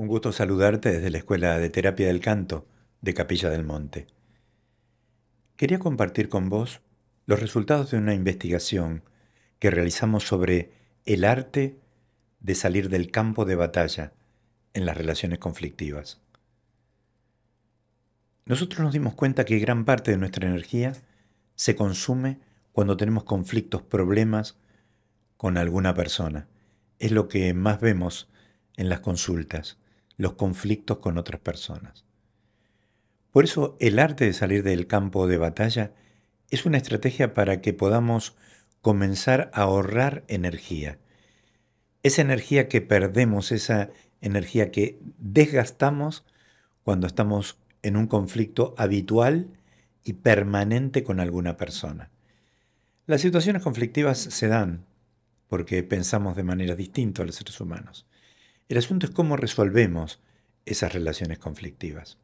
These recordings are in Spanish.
Un gusto saludarte desde la Escuela de Terapia del Canto de Capilla del Monte. Quería compartir con vos los resultados de una investigación que realizamos sobre el arte de salir del campo de batalla en las relaciones conflictivas. Nosotros nos dimos cuenta que gran parte de nuestra energía se consume cuando tenemos conflictos, problemas con alguna persona. Es lo que más vemos en las consultas los conflictos con otras personas. Por eso el arte de salir del campo de batalla es una estrategia para que podamos comenzar a ahorrar energía. Esa energía que perdemos, esa energía que desgastamos cuando estamos en un conflicto habitual y permanente con alguna persona. Las situaciones conflictivas se dan porque pensamos de manera distinta a los seres humanos. El asunto es cómo resolvemos esas relaciones conflictivas.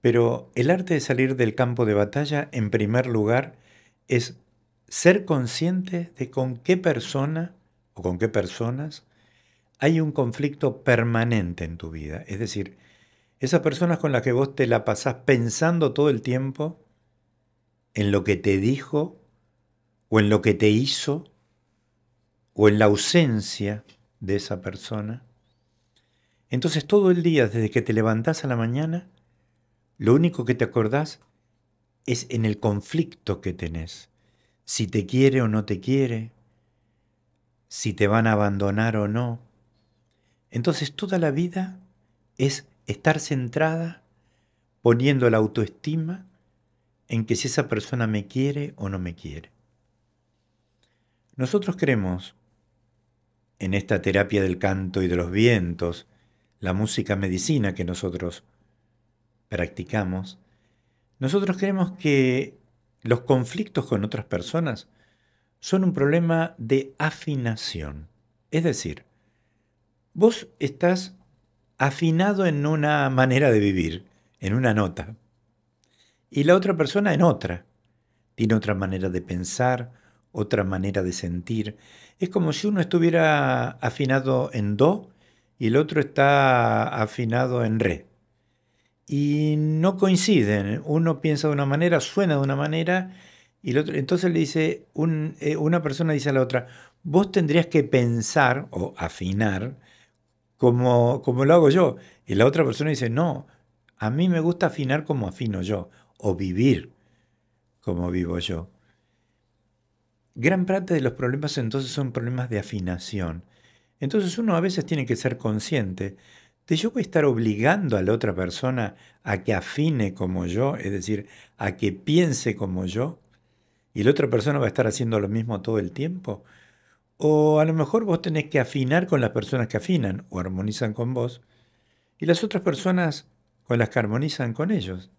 Pero el arte de salir del campo de batalla, en primer lugar, es ser consciente de con qué persona o con qué personas hay un conflicto permanente en tu vida. Es decir, esas personas con las que vos te la pasás pensando todo el tiempo en lo que te dijo o en lo que te hizo o en la ausencia de esa persona. Entonces todo el día, desde que te levantás a la mañana, lo único que te acordás es en el conflicto que tenés. Si te quiere o no te quiere, si te van a abandonar o no. Entonces toda la vida es estar centrada poniendo la autoestima en que si esa persona me quiere o no me quiere. Nosotros creemos en esta terapia del canto y de los vientos, la música medicina que nosotros practicamos, nosotros creemos que los conflictos con otras personas son un problema de afinación. Es decir, vos estás afinado en una manera de vivir, en una nota, y la otra persona en otra. Tiene otra manera de pensar, otra manera de sentir. Es como si uno estuviera afinado en do y el otro está afinado en re. Y no coinciden. Uno piensa de una manera, suena de una manera, y el otro. Entonces le dice, eh, una persona dice a la otra, vos tendrías que pensar o afinar como, como lo hago yo. Y la otra persona dice, no, a mí me gusta afinar como afino yo, o vivir como vivo yo. Gran parte de los problemas entonces son problemas de afinación. Entonces uno a veces tiene que ser consciente de yo voy a estar obligando a la otra persona a que afine como yo, es decir, a que piense como yo, y la otra persona va a estar haciendo lo mismo todo el tiempo. O a lo mejor vos tenés que afinar con las personas que afinan o armonizan con vos, y las otras personas con las que armonizan con ellos.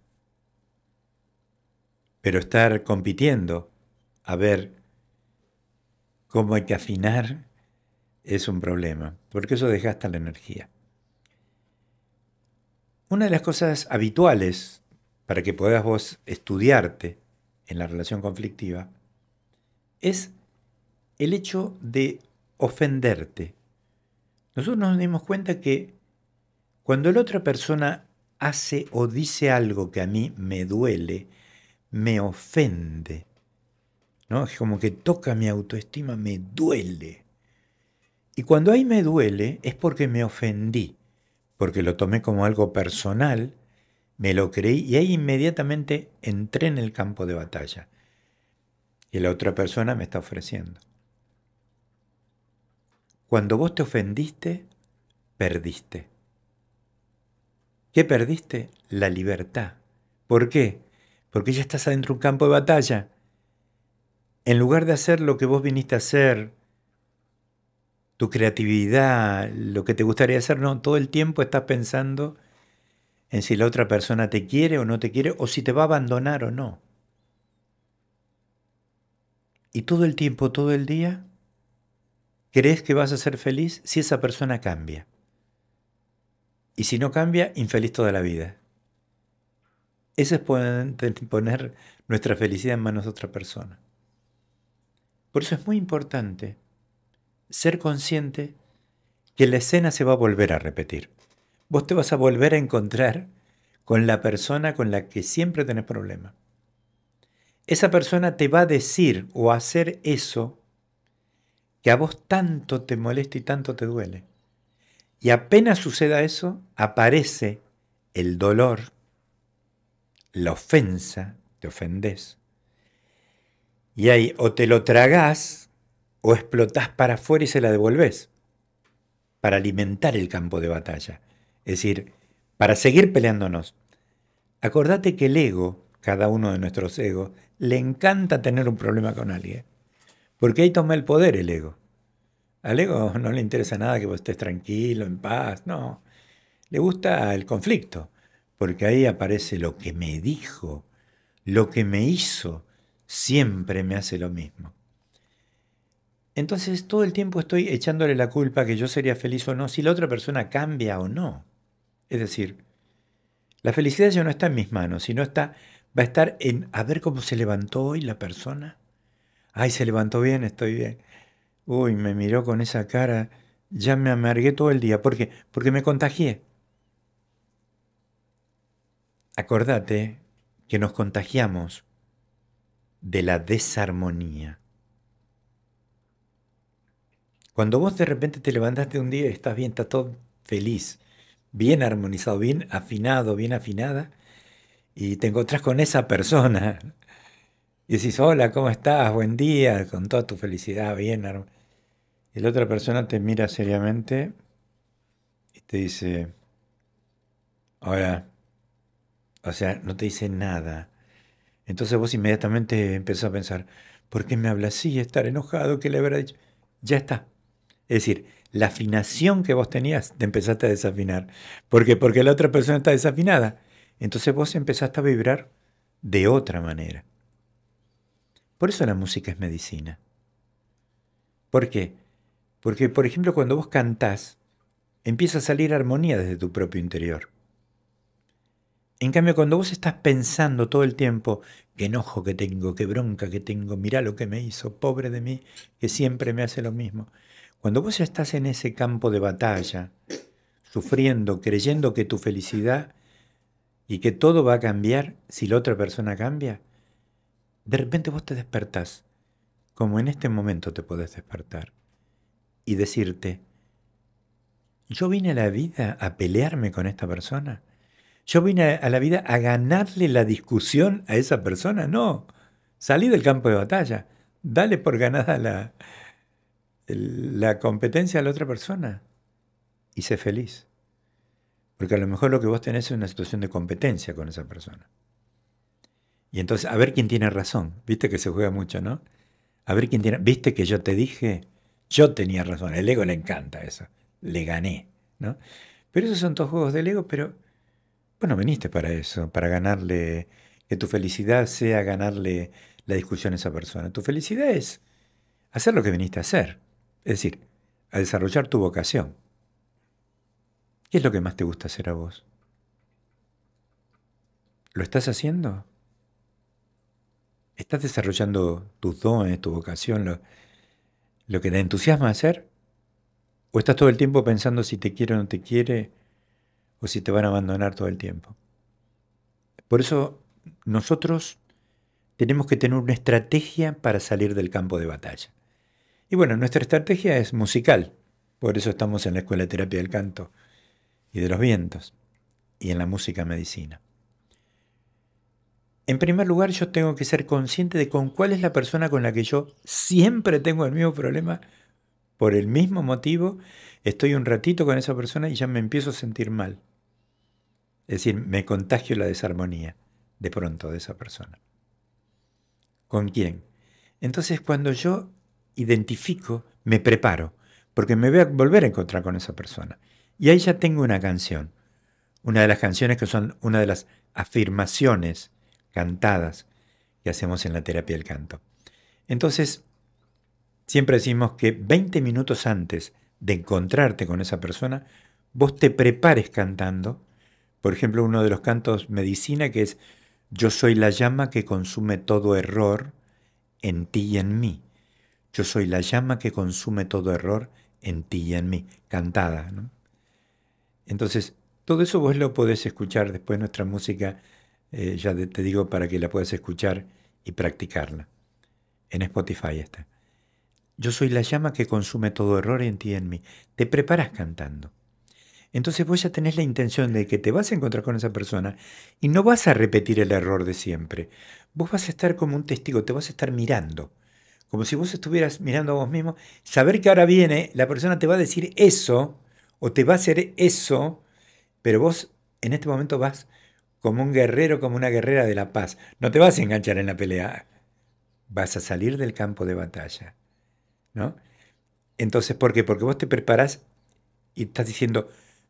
Pero estar compitiendo a ver cómo hay que afinar, es un problema, porque eso desgasta la energía. Una de las cosas habituales para que puedas vos estudiarte en la relación conflictiva es el hecho de ofenderte. Nosotros nos dimos cuenta que cuando la otra persona hace o dice algo que a mí me duele, me ofende, es como que toca mi autoestima, me duele. Y cuando ahí me duele es porque me ofendí, porque lo tomé como algo personal, me lo creí y ahí inmediatamente entré en el campo de batalla. Y la otra persona me está ofreciendo. Cuando vos te ofendiste, perdiste. ¿Qué perdiste? La libertad. ¿Por qué? Porque ya estás adentro de un campo de batalla en lugar de hacer lo que vos viniste a hacer, tu creatividad, lo que te gustaría hacer, no, todo el tiempo estás pensando en si la otra persona te quiere o no te quiere, o si te va a abandonar o no. Y todo el tiempo, todo el día, crees que vas a ser feliz si esa persona cambia. Y si no cambia, infeliz toda la vida. Ese es poner nuestra felicidad en manos de otra persona. Por eso es muy importante ser consciente que la escena se va a volver a repetir. Vos te vas a volver a encontrar con la persona con la que siempre tenés problema. Esa persona te va a decir o hacer eso que a vos tanto te molesta y tanto te duele. Y apenas suceda eso, aparece el dolor, la ofensa, te ofendés, y ahí o te lo tragás o explotás para afuera y se la devolvés para alimentar el campo de batalla. Es decir, para seguir peleándonos. Acordate que el ego, cada uno de nuestros egos, le encanta tener un problema con alguien. Porque ahí toma el poder el ego. Al ego no le interesa nada que vos estés tranquilo, en paz, no. Le gusta el conflicto, porque ahí aparece lo que me dijo, lo que me hizo, siempre me hace lo mismo. Entonces todo el tiempo estoy echándole la culpa que yo sería feliz o no si la otra persona cambia o no. Es decir, la felicidad ya no está en mis manos, sino está, va a estar en a ver cómo se levantó hoy la persona. Ay, se levantó bien, estoy bien. Uy, me miró con esa cara, ya me amargué todo el día. ¿Por qué? Porque me contagié. Acordate que nos contagiamos de la desarmonía. Cuando vos de repente te levantaste un día y estás bien, estás todo feliz, bien armonizado, bien afinado, bien afinada, y te encontrás con esa persona y decís, hola, ¿cómo estás? Buen día, con toda tu felicidad, bien. Y la otra persona te mira seriamente y te dice, hola, o sea, no te dice nada entonces vos inmediatamente empezás a pensar, ¿por qué me habla así? ¿Estar enojado? ¿Qué le habrá dicho? Ya está. Es decir, la afinación que vos tenías, te empezaste a desafinar. ¿Por qué? Porque la otra persona está desafinada. Entonces vos empezaste a vibrar de otra manera. Por eso la música es medicina. ¿Por qué? Porque, por ejemplo, cuando vos cantás, empieza a salir armonía desde tu propio interior. En cambio, cuando vos estás pensando todo el tiempo, qué enojo que tengo, qué bronca que tengo, mirá lo que me hizo, pobre de mí, que siempre me hace lo mismo. Cuando vos estás en ese campo de batalla, sufriendo, creyendo que tu felicidad y que todo va a cambiar si la otra persona cambia, de repente vos te despertás, como en este momento te podés despertar, y decirte, yo vine a la vida a pelearme con esta persona yo vine a la vida a ganarle la discusión a esa persona, no. Salí del campo de batalla, dale por ganada la, la competencia a la otra persona y sé feliz. Porque a lo mejor lo que vos tenés es una situación de competencia con esa persona. Y entonces, a ver quién tiene razón. Viste que se juega mucho, ¿no? A ver quién tiene. Viste que yo te dije, yo tenía razón. El ego le encanta eso. Le gané, ¿no? Pero esos son todos juegos del ego, pero bueno, viniste para eso, para ganarle, que tu felicidad sea ganarle la discusión a esa persona. Tu felicidad es hacer lo que viniste a hacer, es decir, a desarrollar tu vocación. ¿Qué es lo que más te gusta hacer a vos? ¿Lo estás haciendo? ¿Estás desarrollando tus dones, tu vocación, lo, lo que te entusiasma hacer? ¿O estás todo el tiempo pensando si te quiere o no te quiere? si pues te van a abandonar todo el tiempo. Por eso nosotros tenemos que tener una estrategia para salir del campo de batalla. Y bueno, nuestra estrategia es musical, por eso estamos en la Escuela de Terapia del Canto y de los Vientos y en la música medicina. En primer lugar, yo tengo que ser consciente de con cuál es la persona con la que yo siempre tengo el mismo problema. Por el mismo motivo, estoy un ratito con esa persona y ya me empiezo a sentir mal. Es decir, me contagio la desarmonía de pronto de esa persona. ¿Con quién? Entonces cuando yo identifico, me preparo, porque me voy a volver a encontrar con esa persona. Y ahí ya tengo una canción, una de las canciones que son una de las afirmaciones cantadas que hacemos en la terapia del canto. Entonces, siempre decimos que 20 minutos antes de encontrarte con esa persona, vos te prepares cantando por ejemplo, uno de los cantos medicina que es, yo soy la llama que consume todo error en ti y en mí. Yo soy la llama que consume todo error en ti y en mí, cantada. Entonces, todo eso vos lo podés escuchar después nuestra música, eh, ya te digo, para que la puedas escuchar y practicarla. En Spotify está. Yo soy la llama que consume todo error en ti y en mí. Te preparas cantando. Entonces vos ya tenés la intención de que te vas a encontrar con esa persona y no vas a repetir el error de siempre. Vos vas a estar como un testigo, te vas a estar mirando. Como si vos estuvieras mirando a vos mismo. Saber que ahora viene, la persona te va a decir eso o te va a hacer eso, pero vos en este momento vas como un guerrero, como una guerrera de la paz. No te vas a enganchar en la pelea. Vas a salir del campo de batalla. ¿No? Entonces, ¿por qué? Porque vos te preparás y estás diciendo,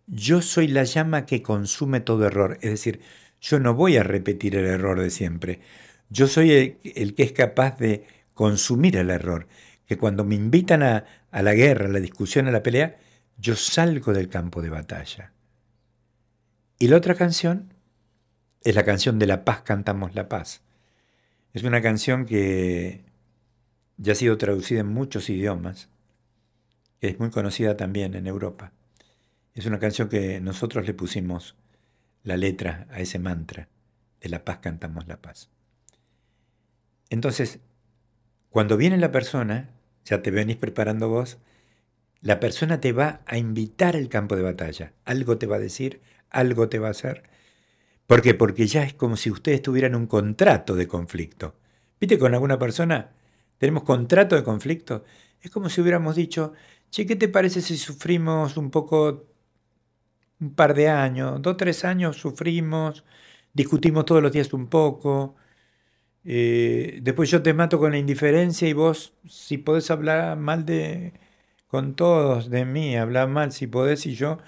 yo soy la llama que consume todo error. Es decir, yo no voy a repetir el error de siempre. Yo soy el, que es capaz de consumir el error. Que cuando me invitan a, a la guerra, a la discusión, a la pelea, yo salgo del campo de batalla. Y la otra canción es la canción de la paz, cantamos la paz. Es una canción que ya ha sido traducida en muchos idiomas. Es muy conocida también en Europa. Es una canción que nosotros le pusimos la letra a ese mantra, de la paz cantamos la paz. Entonces, cuando viene la persona, ya te venís preparando vos, la persona te va a invitar al campo de batalla, algo te va a decir, algo te va a hacer. ¿Por qué? Porque ya es como si ustedes tuvieran un contrato de conflicto. ¿Viste con alguna persona? Tenemos contrato de conflicto. Es como si hubiéramos dicho, che, ¿qué te parece si sufrimos un poco un par de años, dos, tres años sufrimos, discutimos todos los días un poco. Eh, después yo te mato con la indiferencia y vos, si podés hablar mal de con todos de mí, hablar mal si podés y yo,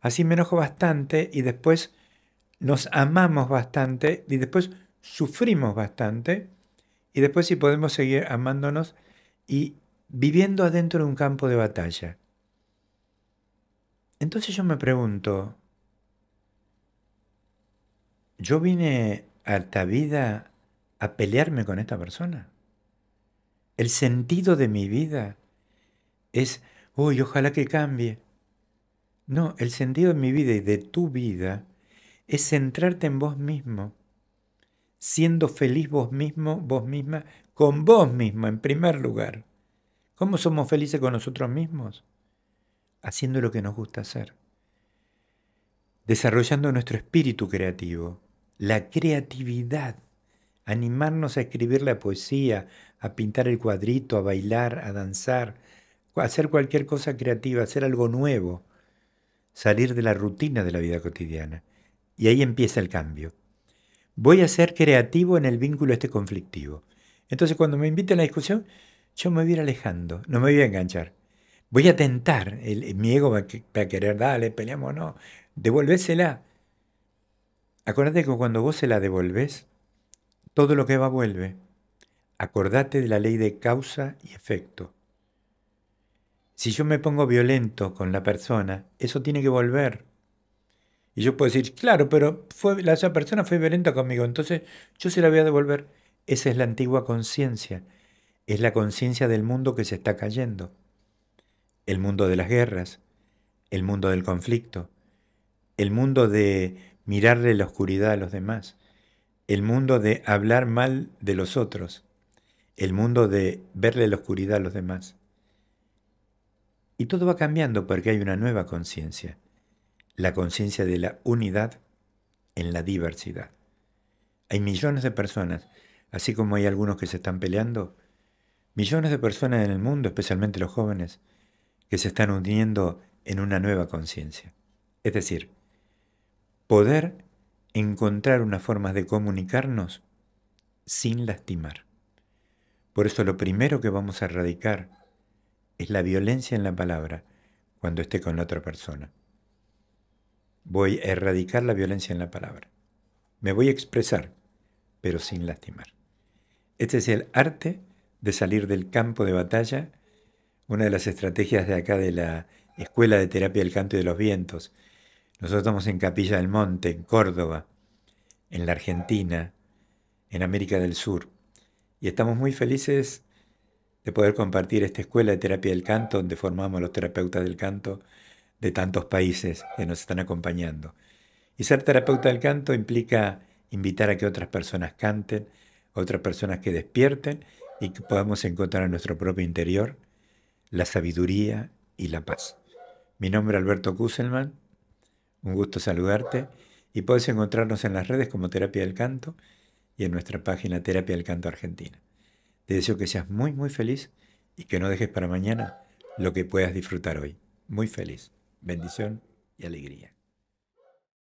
así me enojo bastante y después nos amamos bastante y después sufrimos bastante y después si podemos seguir amándonos y viviendo adentro de un campo de batalla. Entonces yo me pregunto, ¿yo vine a esta vida a pelearme con esta persona? El sentido de mi vida es, uy, ojalá que cambie. No, el sentido de mi vida y de tu vida es centrarte en vos mismo, siendo feliz vos mismo, vos misma, con vos mismo en primer lugar. ¿Cómo somos felices con nosotros mismos? haciendo lo que nos gusta hacer, desarrollando nuestro espíritu creativo, la creatividad, animarnos a escribir la poesía, a pintar el cuadrito, a bailar, a danzar, a hacer cualquier cosa creativa, hacer algo nuevo, salir de la rutina de la vida cotidiana. Y ahí empieza el cambio. Voy a ser creativo en el vínculo este conflictivo. Entonces cuando me inviten a la discusión, yo me voy a ir alejando, no me voy a enganchar voy a tentar, el, eh, mi ego va, a querer, dale, peleamos, no, devolvésela. Acordate que cuando vos se la devolvés, todo lo que va vuelve. Acordate de la ley de causa y efecto. Si yo me pongo violento con la persona, eso tiene que volver. Y yo puedo decir, claro, pero fue, la esa persona fue violenta conmigo, entonces yo se la voy a devolver. Esa es la antigua conciencia. Es la conciencia del mundo que se está cayendo el mundo de las guerras, el mundo del conflicto, el mundo de mirarle la oscuridad a los demás, el mundo de hablar mal de los otros, el mundo de verle la oscuridad a los demás. Y todo va cambiando porque hay una nueva conciencia, la conciencia de la unidad en la diversidad. Hay millones de personas, así como hay algunos que se están peleando, millones de personas en el mundo, especialmente los jóvenes, que se están uniendo en una nueva conciencia. Es decir, poder encontrar unas formas de comunicarnos sin lastimar. Por eso lo primero que vamos a erradicar es la violencia en la palabra cuando esté con la otra persona. Voy a erradicar la violencia en la palabra. Me voy a expresar, pero sin lastimar. Este es el arte de salir del campo de batalla una de las estrategias de acá de la Escuela de Terapia del Canto y de los Vientos. Nosotros estamos en Capilla del Monte, en Córdoba, en la Argentina, en América del Sur. Y estamos muy felices de poder compartir esta escuela de terapia del canto, donde formamos a los terapeutas del canto de tantos países que nos están acompañando. Y ser terapeuta del canto implica invitar a que otras personas canten, otras personas que despierten y que podamos encontrar en nuestro propio interior la sabiduría y la paz. Mi nombre es Alberto Kuselman, un gusto saludarte y puedes encontrarnos en las redes como Terapia del Canto y en nuestra página Terapia del Canto Argentina. Te deseo que seas muy, muy feliz y que no dejes para mañana lo que puedas disfrutar hoy. Muy feliz. Bendición y alegría.